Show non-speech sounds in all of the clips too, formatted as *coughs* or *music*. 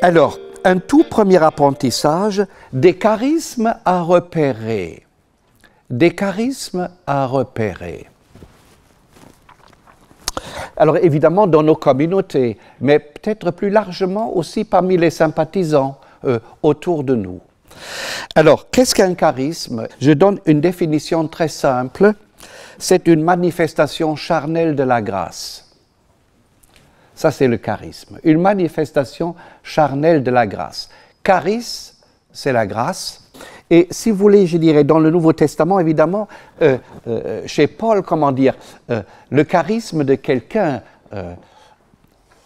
Alors, un tout premier apprentissage des charismes à repérer. Des charismes à repérer. Alors évidemment dans nos communautés, mais peut-être plus largement aussi parmi les sympathisants euh, autour de nous. Alors, qu'est-ce qu'un charisme Je donne une définition très simple. C'est une manifestation charnelle de la grâce. Ça, c'est le charisme. Une manifestation charnelle de la grâce. Charis, c'est la grâce. Et si vous voulez, je dirais, dans le Nouveau Testament, évidemment, euh, euh, chez Paul, comment dire, euh, le charisme de quelqu'un,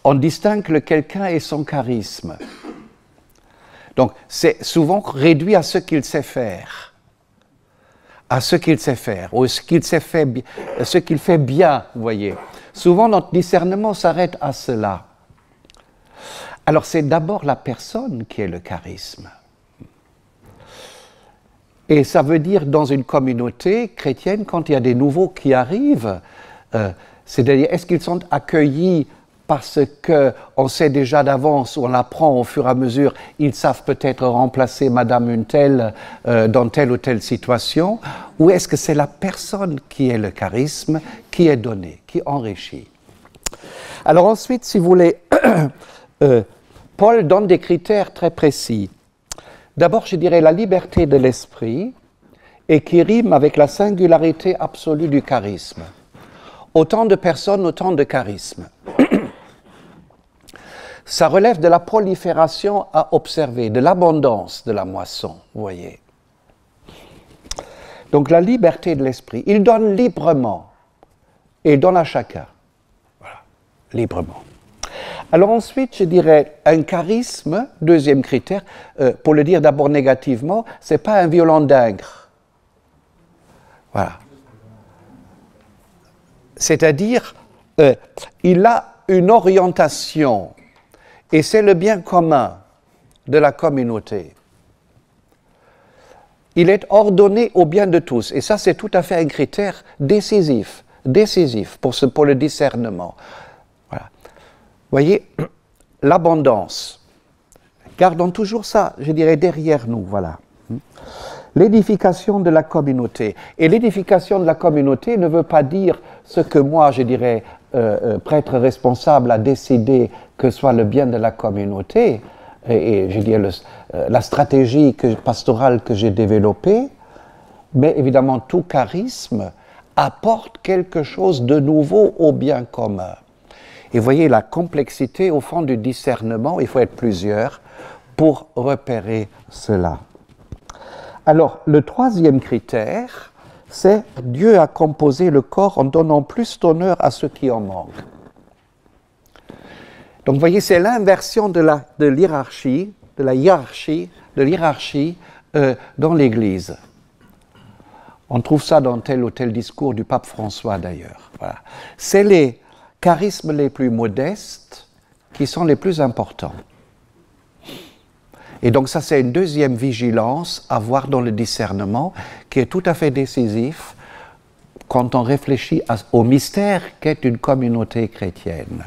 on distingue le quelqu'un et son charisme. Donc, c'est souvent réduit à ce qu'il sait faire, à ce qu'il sait faire, ou ce qu'il fait, ce qu'il fait bien, vous voyez. Souvent, notre discernement s'arrête à cela. Alors, c'est d'abord la personne qui est le charisme. Et ça veut dire, dans une communauté chrétienne, quand il y a des nouveaux qui arrivent, euh, c'est-à-dire, est-ce qu'ils sont accueillis parce que on sait déjà d'avance, on l'apprend au fur et à mesure, ils savent peut-être remplacer Madame une telle euh, dans telle ou telle situation, ou est-ce que c'est la personne qui est le charisme, qui est donné, qui enrichit Alors ensuite, si vous voulez, *coughs* euh, Paul donne des critères très précis. D'abord, je dirais la liberté de l'esprit, et qui rime avec la singularité absolue du charisme. Autant de personnes, autant de charismes ça relève de la prolifération à observer, de l'abondance de la moisson, vous voyez. Donc la liberté de l'esprit, il donne librement et il donne à chacun. Voilà, librement. Alors ensuite, je dirais un charisme, deuxième critère, euh, pour le dire d'abord négativement, c'est pas un violent dingue. Voilà. C'est-à-dire, euh, il a une orientation et c'est le bien commun de la communauté. Il est ordonné au bien de tous. Et ça, c'est tout à fait un critère décisif, décisif pour, le discernement. Voilà. Voyez, *clears throat* l'abondance. Gardons toujours ça, je dirais, derrière nous. Voilà. L'édification de la communauté. Et l'édification de la communauté ne veut pas dire ce que moi, je dirais, euh, euh, prêtre responsable a décidé que soit le bien de la communauté, et, je dis euh, la stratégie pastorale que j'ai développée, mais évidemment tout charisme apporte quelque chose de nouveau au bien commun. Et voyez la complexité au fond du discernement, il faut être plusieurs pour repérer cela. Alors le troisième critère, c'est Dieu a composé le corps en donnant plus d'honneur à ceux qui en manquent. Donc, vous voyez, c'est l'inversion de la de la hiérarchie, de l'hiérarchie euh, dans l'Église. On trouve ça dans tel ou tel discours du pape François d'ailleurs. C'est les charismes les plus modestes qui sont les plus importants. Et donc ça, c'est une deuxième vigilance à voir dans le discernement qui est tout à fait décisif quand on réfléchit au mystère qu'est une communauté chrétienne.